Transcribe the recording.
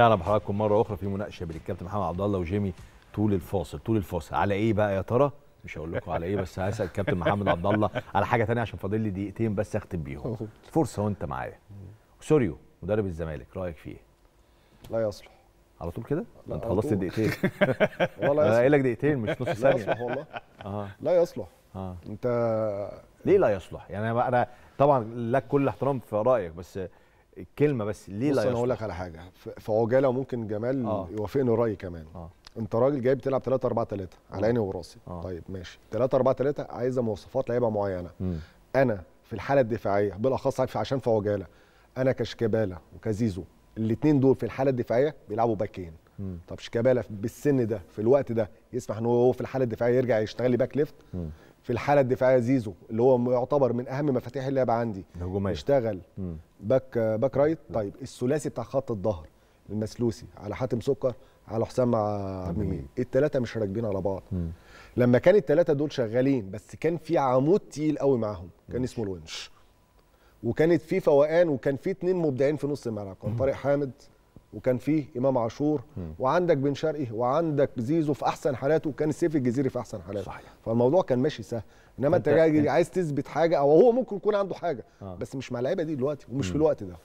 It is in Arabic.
اهلا بحضراتكم مره اخرى في مناقشه بين الكابتن محمد عبد الله وجيمي طول الفاصل طول الفاصل على ايه بقى يا ترى مش هقول لكم على ايه بس هسال الكابتن محمد عبد الله على حاجه ثانيه عشان فاضل لي دقيقتين بس اختم بيهم فرصه وانت معايا سوريو مدرب الزمالك رايك فيه لا يصلح على طول كده انت خلصت دقيقتين والله يصلح قايل لك دقيقتين مش نص ثانيه لا يصلح والله آه. لا يصلح آه. انت ليه لا يصلح يعني انا طبعا لك كل احترام في رايك بس كلمه بس ليه بص لا انا اقول لك على حاجه في عجاله وممكن جمال آه. يوافقني الراي كمان آه. انت راجل جاي بتلعب 3 4 3 على عيني وراسي آه. طيب ماشي 3 4 3 عايزه مواصفات لعيبه معينه م. انا في الحاله الدفاعيه بالاخص عشان في عجاله انا كشكباله وكزيزو الاثنين دول في الحاله الدفاعيه بيلعبوا باكين طب شيكابالا بالسن ده في الوقت ده يسمح ان هو في الحاله الدفاعيه يرجع يشتغل لي باك ليفت في الحاله الدفاعيه زيزو اللي هو يعتبر من اهم مفاتيح اللعب عندي الهجوميه اشتغل باك باك رايت نعم. طيب الثلاثي بتاع خط الظهر المسلوسي على حاتم سكر على حسام عبد الثلاثه مش راكبين على بعض مم. لما كان الثلاثه دول شغالين بس كان في عمود تقيل قوي معاهم كان اسمه الونش وكانت في فوقان وكان في اتنين مبدعين في نص الملعب كان طارق حامد وكان فيه امام عاشور وعندك بن شرقي وعندك زيزو في احسن حالاته وكان سيف الجزيري في احسن حالاته صحيح. فالموضوع كان ماشي سهل انما انت يعني عايز تثبت حاجه او هو ممكن يكون عنده حاجه آه. بس مش مع اللعيبه دي دلوقتي ومش م. في الوقت ده